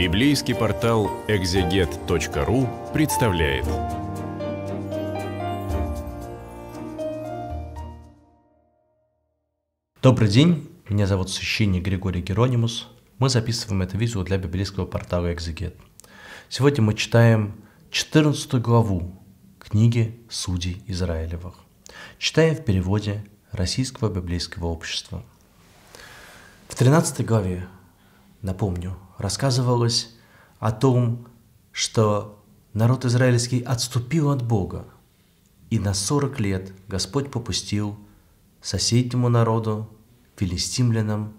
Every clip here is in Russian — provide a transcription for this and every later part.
Библейский портал exeget.ru представляет. Добрый день, меня зовут священник Григорий Геронимус. Мы записываем это видео для библейского портала exeget. Сегодня мы читаем 14 главу книги «Судей Израилевых». Читаем в переводе Российского библейского общества. В 13 главе напомню, рассказывалось о том, что народ израильский отступил от Бога, и на сорок лет Господь попустил соседнему народу, филистимлянам,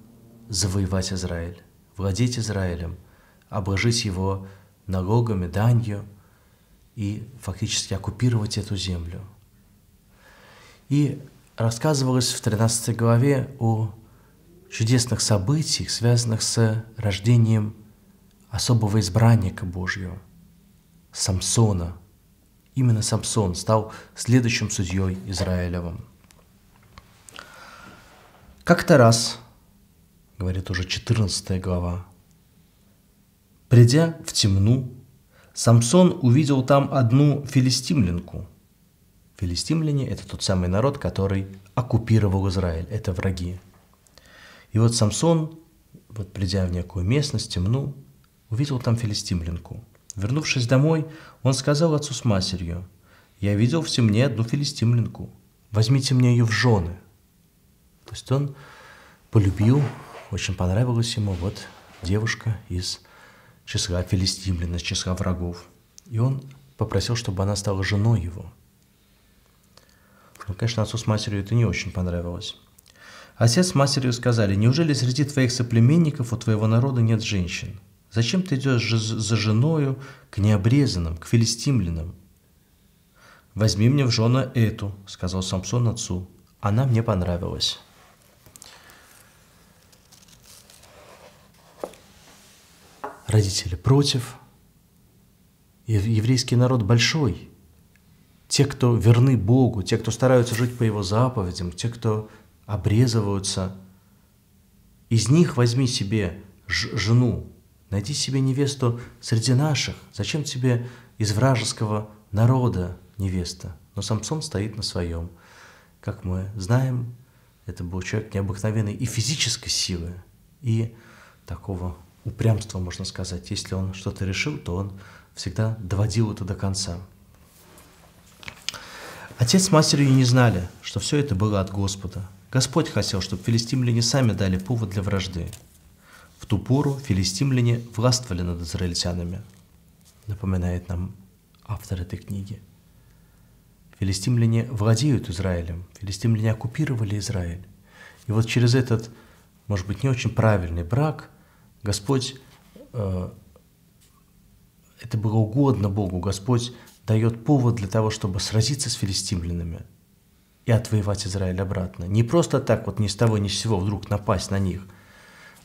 завоевать Израиль, владеть Израилем, обложить его налогами, данью и фактически оккупировать эту землю. И рассказывалось в 13 главе о чудесных событиях, связанных с рождением особого избранника Божьего, Самсона. Именно Самсон стал следующим судьей Израилевым. Как-то раз, говорит уже 14 глава, придя в темну, Самсон увидел там одну филистимлянку. Филистимляне – это тот самый народ, который оккупировал Израиль, это враги и вот Самсон, вот придя в некую местность, темну, увидел там филистимлянку. Вернувшись домой, он сказал отцу с матерью, «Я видел в темне одну филистимлянку, возьмите мне ее в жены». То есть он полюбил, очень понравилась ему вот девушка из числа филистимлян, из числа врагов. И он попросил, чтобы она стала женой его. Ну, конечно, отцу с матерью это не очень понравилось. А отец с матерью сказали, неужели среди твоих соплеменников у твоего народа нет женщин? Зачем ты идешь за женою к необрезанным, к филистимлянам? «Возьми мне в жена эту», — сказал Самсон отцу. «Она мне понравилась». Родители против. Еврейский народ большой. Те, кто верны Богу, те, кто стараются жить по Его заповедям, те, кто обрезываются. Из них возьми себе жену, найди себе невесту среди наших. Зачем тебе из вражеского народа невеста? Но Самсон стоит на своем. Как мы знаем, это был человек необыкновенной и физической силы, и такого упрямства, можно сказать. Если он что-то решил, то он всегда доводил это до конца. Отец с матерью не знали, что все это было от Господа – Господь хотел, чтобы филистимляне сами дали повод для вражды. В ту пору филистимляне властвовали над израильтянами, напоминает нам автор этой книги. Филистимляне владеют Израилем, филистимляне оккупировали Израиль. И вот через этот, может быть, не очень правильный брак Господь, э, это было угодно Богу, Господь дает повод для того, чтобы сразиться с филистимлянами – и отвоевать Израиль обратно. Не просто так вот ни с того ни с сего вдруг напасть на них,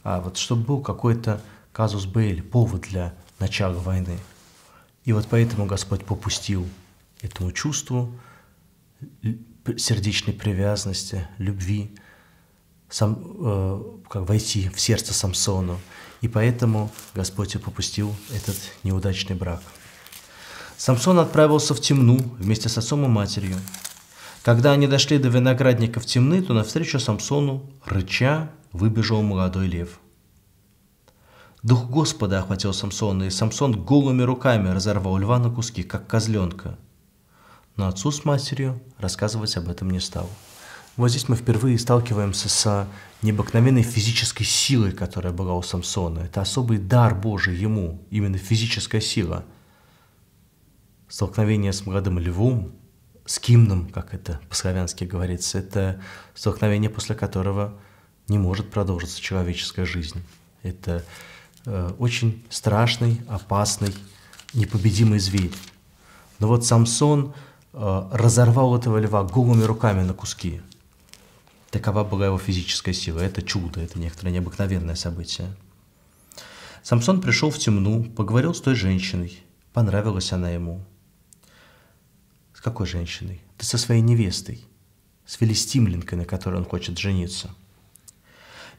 а вот чтобы был какой-то казус Бейли, повод для начала войны. И вот поэтому Господь попустил этому чувству сердечной привязанности, любви, сам, э, как войти в сердце Самсона. И поэтому Господь и попустил этот неудачный брак. Самсон отправился в темну вместе с отцом и матерью, когда они дошли до виноградников темны, то навстречу Самсону, рыча, выбежал молодой лев. Дух Господа охватил Самсона, и Самсон голыми руками разорвал льва на куски, как козленка. Но отцу с матерью рассказывать об этом не стал. Вот здесь мы впервые сталкиваемся с необыкновенной физической силой, которая была у Самсона. Это особый дар Божий ему, именно физическая сила. Столкновение с молодым львом – с кимном, как это по-славянски говорится, это столкновение, после которого не может продолжиться человеческая жизнь. Это э, очень страшный, опасный, непобедимый зверь. Но вот Самсон э, разорвал этого льва голыми руками на куски. Такова была его физическая сила. Это чудо, это некоторое необыкновенное событие. Самсон пришел в темну, поговорил с той женщиной. Понравилась она ему – какой женщиной? Ты со своей невестой, с филистимлинкой, на которой он хочет жениться.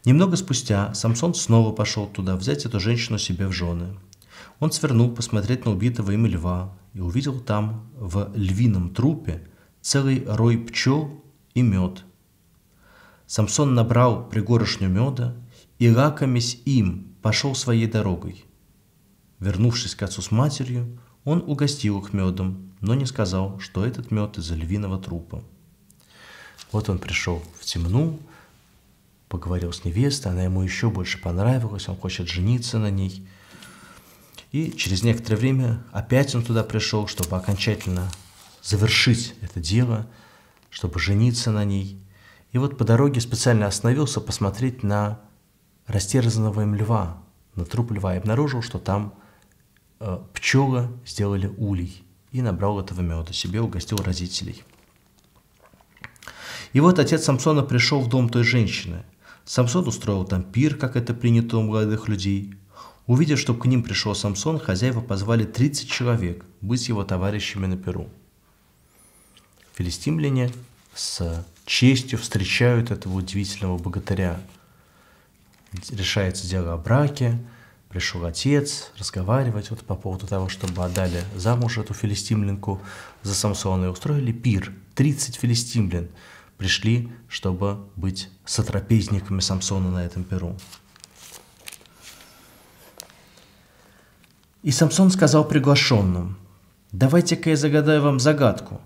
Немного спустя Самсон снова пошел туда взять эту женщину себе в жены. Он свернул посмотреть на убитого им льва и увидел там, в львином трупе, целый рой пчел и мед. Самсон набрал пригоршню меда и, лакомясь им, пошел своей дорогой. Вернувшись к отцу с матерью, он угостил их медом, но не сказал, что этот мед из львиного трупа. Вот он пришел в темну, поговорил с невестой, она ему еще больше понравилась, он хочет жениться на ней. И через некоторое время опять он туда пришел, чтобы окончательно завершить это дело, чтобы жениться на ней. И вот по дороге специально остановился посмотреть на растерзанного им льва, на труп льва, и обнаружил, что там Э, Пчела сделали улей и набрал этого меда, себе угостил родителей. И вот отец Самсона пришел в дом той женщины. Самсон устроил там пир, как это принято у молодых людей. Увидев, что к ним пришел Самсон, хозяева позвали 30 человек быть его товарищами на перу. Филистимляне с честью встречают этого удивительного богатыря. Решается дело о браке, пришел отец разговаривать вот по поводу того, чтобы отдали замуж эту филистимлинку за Самсона и устроили пир. 30 филистимлин пришли, чтобы быть сотрапезниками Самсона на этом перу. И Самсон сказал приглашенным, «Давайте-ка я загадаю вам загадку.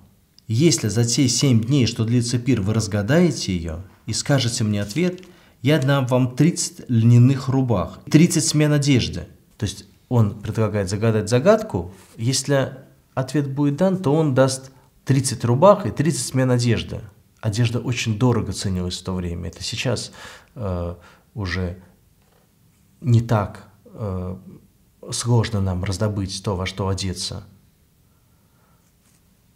Если за те семь дней, что длится пир, вы разгадаете ее и скажете мне ответ, я дам вам 30 льняных рубах, 30 смен одежды. То есть он предлагает загадать загадку. Если ответ будет дан, то он даст 30 рубах и 30 смен одежды. Одежда очень дорого ценилась в то время. Это сейчас э, уже не так э, сложно нам раздобыть то, во что одеться.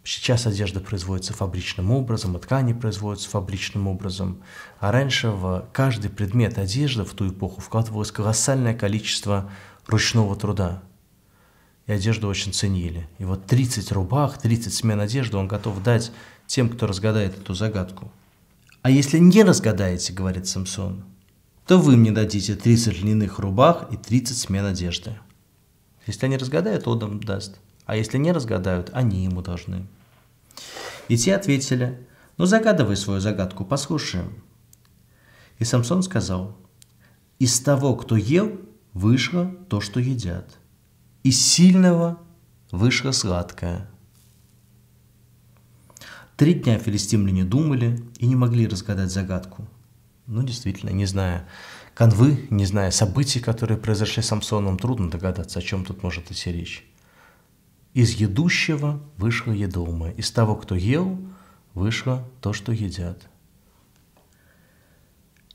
Сейчас одежда производится фабричным образом, а ткани производятся фабричным образом. А раньше в каждый предмет одежды в ту эпоху вкладывалось колоссальное количество ручного труда. И одежду очень ценили. И вот 30 рубах, 30 смен одежды он готов дать тем, кто разгадает эту загадку. «А если не разгадаете, — говорит Самсон, — то вы мне дадите 30 льняных рубах и 30 смен одежды. Если они разгадают, Одам даст. А если не разгадают, они ему должны. И те ответили, ну загадывай свою загадку, послушаем. И Самсон сказал, из того, кто ел, вышло то, что едят. Из сильного вышло сладкое. Три дня филистимляне думали и не могли разгадать загадку. Ну, действительно, не зная канвы, не зная событий, которые произошли с Самсоном, трудно догадаться, о чем тут может идти речь. Из едущего вышло едомое, из того, кто ел, вышло то, что едят.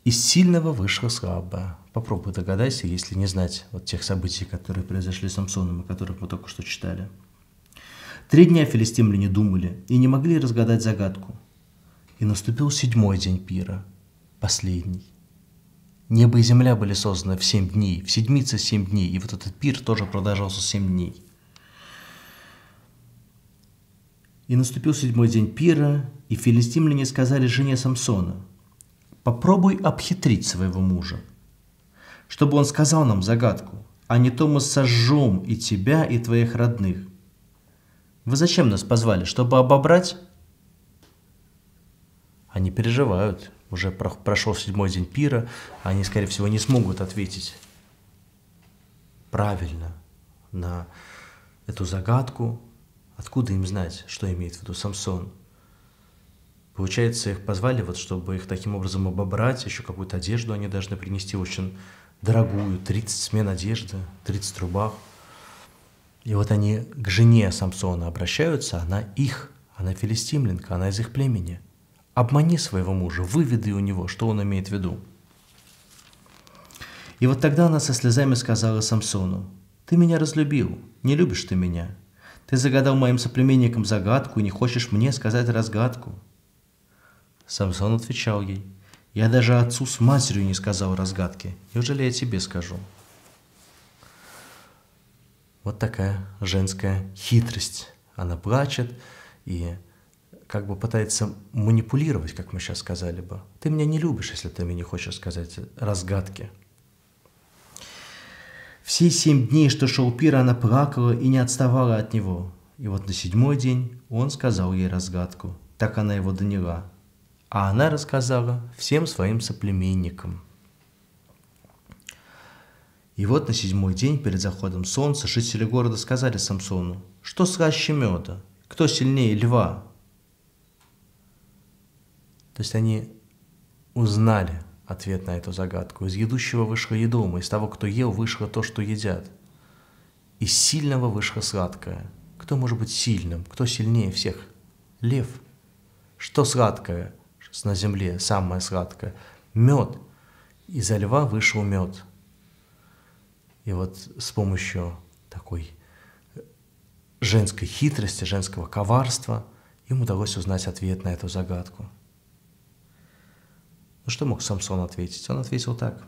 Из сильного вышло слабое. Попробуй догадайся, если не знать вот тех событий, которые произошли с Самсоном, о которых мы только что читали. Три дня филистимляне думали и не могли разгадать загадку. И наступил седьмой день пира, последний. Небо и земля были созданы в семь дней, в седмице семь дней, и вот этот пир тоже продолжался семь дней. И наступил седьмой день пира, и филистимляне сказали жене Самсона, «Попробуй обхитрить своего мужа, чтобы он сказал нам загадку, а не то мы сожжем и тебя, и твоих родных. Вы зачем нас позвали, чтобы обобрать?» Они переживают. Уже прошел седьмой день пира, они, скорее всего, не смогут ответить правильно на эту загадку, Откуда им знать, что имеет в виду Самсон? Получается, их позвали, вот, чтобы их таким образом обобрать, еще какую-то одежду они должны принести очень дорогую, 30 смен одежды, 30 рубах. И вот они к жене Самсона обращаются, она их, она филистимленка, она из их племени. Обмани своего мужа, выведи у него, что он имеет в виду. И вот тогда она со слезами сказала Самсону, «Ты меня разлюбил, не любишь ты меня, ты загадал моим соплеменникам загадку и не хочешь мне сказать разгадку. Самсон отвечал ей. Я даже отцу с матерью не сказал разгадки. Неужели я тебе скажу? Вот такая женская хитрость. Она плачет и как бы пытается манипулировать, как мы сейчас сказали бы. Ты меня не любишь, если ты мне не хочешь сказать разгадки. Все семь дней, что шел пир, она плакала и не отставала от него. И вот на седьмой день он сказал ей разгадку. Так она его доняла. А она рассказала всем своим соплеменникам. И вот на седьмой день перед заходом солнца жители города сказали Самсону, что слаще меда, кто сильнее льва. То есть они узнали – ответ на эту загадку. Из едущего вышло едомо, из того, кто ел, вышло то, что едят. Из сильного вышло сладкое. Кто может быть сильным? Кто сильнее всех? Лев. Что сладкое на земле, самое сладкое? Мед. из Изо льва вышел мед. И вот с помощью такой э, женской хитрости, женского коварства им удалось узнать ответ на эту загадку. Ну что мог Самсон ответить? Он ответил так.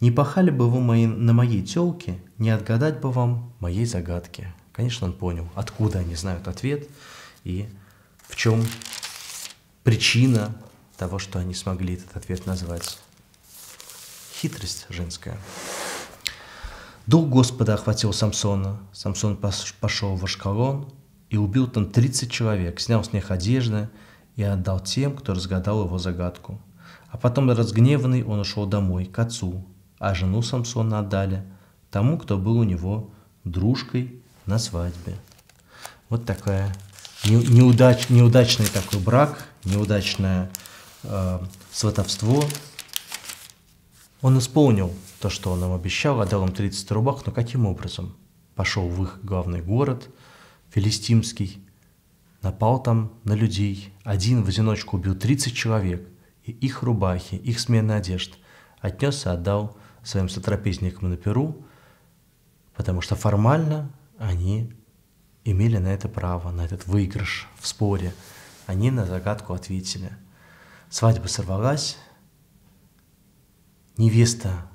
«Не пахали бы вы мои, на моей телке, не отгадать бы вам моей загадки». Конечно, он понял, откуда они знают ответ и в чем причина того, что они смогли этот ответ назвать. Хитрость женская. Дух Господа охватил Самсона. Самсон пошел в Ашкалон и убил там 30 человек, снял с них одежды и отдал тем, кто разгадал его загадку – а потом разгневанный он ушел домой, к отцу, а жену Самсона отдали тому, кто был у него дружкой на свадьбе. Вот такая неудач, неудачный такой брак, неудачное э, сватовство. Он исполнил то, что он им обещал, отдал им 30 рубах, но каким образом? Пошел в их главный город, филистимский, напал там на людей, один в одиночку убил 30 человек – их рубахи, их смена одежд. Отнес и отдал своим сотрапезникам на Перу, потому что формально они имели на это право, на этот выигрыш в споре. Они на загадку ответили. Свадьба сорвалась, невеста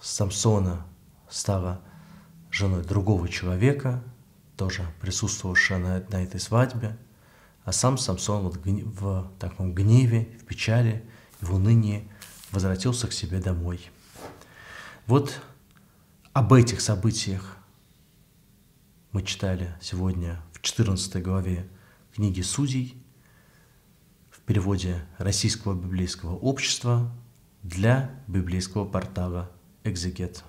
Самсона стала женой другого человека, тоже присутствовавшая на, на этой свадьбе – а сам Самсон вот в таком гневе, в печали, в унынии возвратился к себе домой. Вот об этих событиях мы читали сегодня в 14 главе книги «Судей» в переводе Российского библейского общества для библейского портала «Экзегет».